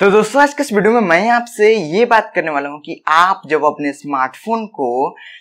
तो दोस्तों आज के इस वीडियो में मैं आपसे ये बात करने वाला हूँ कि आप जब अपने स्मार्टफोन को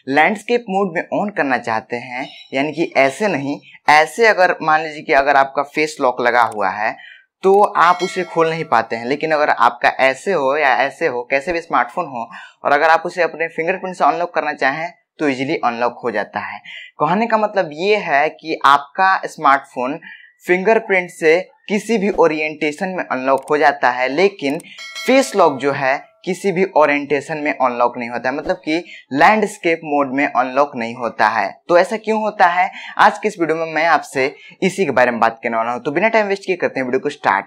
लैंडस्केप मोड में ऑन करना चाहते हैं यानी कि ऐसे नहीं ऐसे अगर मान लीजिए कि अगर आपका फेस लॉक लगा हुआ है तो आप उसे खोल नहीं पाते हैं लेकिन अगर आपका ऐसे हो या ऐसे हो कैसे भी स्मार्टफोन हो और अगर आप उसे अपने फिंगरप्रिंट से अनलॉक करना चाहें तो इजीली अनलॉक हो जाता है कहने का मतलब ये है कि आपका स्मार्टफोन फिंगरप्रिंट से किसी भी ओरिएंटेशन में अनलॉक हो जाता है लेकिन फेस लॉक जो है किसी भी ओरिएंटेशन में अनलॉक नहीं होता है मतलब कि लैंडस्केप मोड में अनलॉक नहीं होता है तो ऐसा क्यों होता है आज के इस वीडियो में मैं आपसे इसी के बारे में बात करने वाला हूँ तो बिना टाइम वेस्ट किए करते हैं वीडियो को स्टार्ट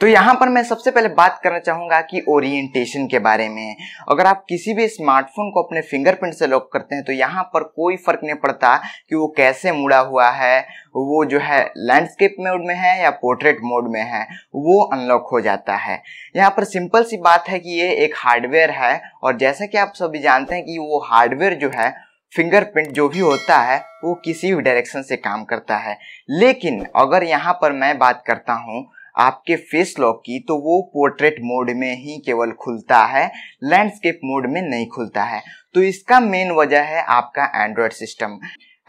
तो यहाँ पर मैं सबसे पहले बात करना चाहूँगा कि ओरिएंटेशन के बारे में अगर आप किसी भी स्मार्टफोन को अपने फिंगरप्रिंट से लॉक करते हैं तो यहाँ पर कोई फर्क नहीं पड़ता कि वो कैसे मुड़ा हुआ है वो जो है लैंडस्केप मोड में है या पोर्ट्रेट मोड में है वो अनलॉक हो जाता है यहाँ पर सिंपल सी बात है कि ये एक हार्डवेयर है और जैसा कि आप सभी जानते हैं कि वो हार्डवेयर जो है फिंगरप्रिंट जो भी होता है वो किसी भी डायरेक्शन से काम करता है लेकिन अगर यहाँ पर मैं बात करता हूँ आपके फेस लॉक की तो वो पोर्ट्रेट मोड में ही केवल खुलता है लैंडस्केप मोड में नहीं खुलता है तो इसका मेन वजह है आपका एंड्रॉयड सिस्टम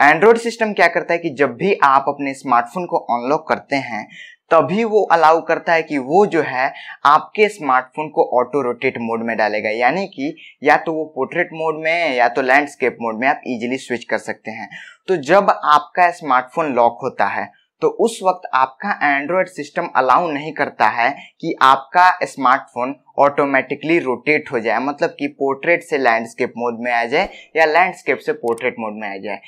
एंड्रॉयड सिस्टम क्या करता है कि जब भी आप अपने स्मार्टफोन को अनलॉक करते हैं तभी वो अलाउ करता है कि वो जो है आपके स्मार्टफोन को ऑटो रोटेट मोड में डालेगा यानी कि या तो वो पोर्ट्रेट मोड में या तो लैंडस्केप मोड में आप इजीली स्विच कर सकते हैं तो जब आपका स्मार्टफोन लॉक होता है तो उस वक्त आपका एंड्रॉयड सिस्टम अलाउ नहीं करता है कि आपका स्मार्टफोन ऑटोमेटिकली रोटेट हो जाए मतलब कि पोर्ट्रेट से लैंडस्केप मोड में आ जाए या लैंडस्केप से पोर्ट्रेट मोड में आ जाए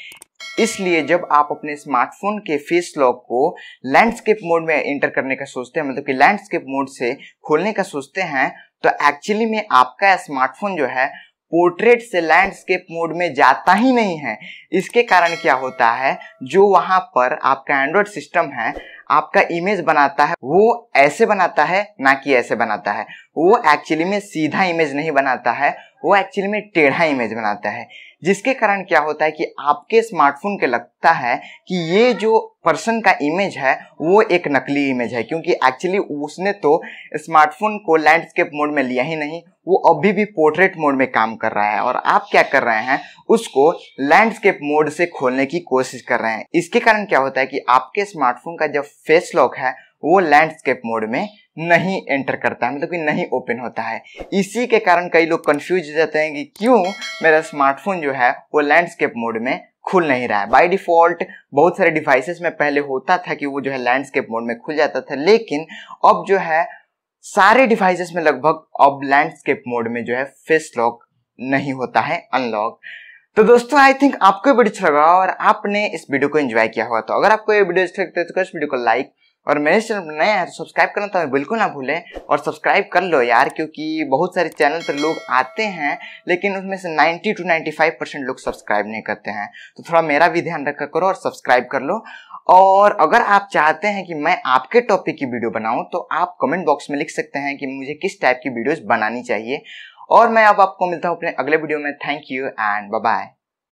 इसलिए जब आप अपने स्मार्टफोन के फेस लॉक को लैंडस्केप मोड में इंटर करने का सोचते हैं मतलब कि लैंडस्केप मोड से खोलने का सोचते हैं तो एक्चुअली में आपका स्मार्टफोन जो है पोर्ट्रेट से लैंडस्केप मोड में जाता ही नहीं है इसके कारण क्या होता है जो वहाँ पर आपका एंड्रॉयड सिस्टम है आपका इमेज बनाता है वो ऐसे बनाता है ना कि ऐसे बनाता है वो एक्चुअली में सीधा इमेज नहीं बनाता है वो एक्चुअली में टेढ़ा इमेज बनाता है जिसके कारण क्या होता है कि आपके स्मार्टफोन के लगता है कि ये जो पर्सन का इमेज है वो एक नकली इमेज है क्योंकि एक्चुअली उसने तो स्मार्टफोन को लैंडस्केप मोड में लिया ही नहीं वो अभी भी पोर्ट्रेट मोड में काम कर रहा है और आप क्या कर रहे हैं उसको लैंडस्केप मोड से खोलने की कोशिश कर रहे हैं इसके कारण क्या होता है कि आपके स्मार्टफोन का जो फेस लॉक है वो लैंडस्केप मोड में नहीं एंटर करता है मतलब कि नहीं ओपन होता है इसी के कारण कई लोग कंफ्यूज हो जाते हैं कि क्यों मेरा स्मार्टफोन जो है वो लैंडस्केप मोड में खुल नहीं रहा है बाय डिफॉल्ट बहुत सारे डिवाइसेस में पहले होता था कि वो जो है लैंडस्केप मोड में खुल जाता था लेकिन अब जो है सारे डिवाइसेस में लगभग अब लैंडस्केप मोड में जो है फेस लॉक नहीं होता है अनलॉक तो दोस्तों आई थिंक आपको वीडियो अच्छा लगा और आपने इस वीडियो को एंजॉय किया हुआ तो अगर आपको ये वीडियो अच्छा लगता है तो इस वीडियो को लाइक और मेरे चैनल पर नया है तो सब्सक्राइब करना तो बिल्कुल ना भूलें और सब्सक्राइब कर लो यार क्योंकि बहुत सारे चैनल पर लोग आते हैं लेकिन उसमें से 90 टू 95 परसेंट लोग सब्सक्राइब नहीं करते हैं तो थोड़ा मेरा भी ध्यान रखा करो और सब्सक्राइब कर लो और अगर आप चाहते हैं कि मैं आपके टॉपिक की वीडियो बनाऊं तो आप कमेंट बॉक्स में लिख सकते हैं कि मुझे किस टाइप की वीडियोस बनानी चाहिए और मैं अब आपको मिलता हूं अपने अगले वीडियो में थैंक यू एंड बाय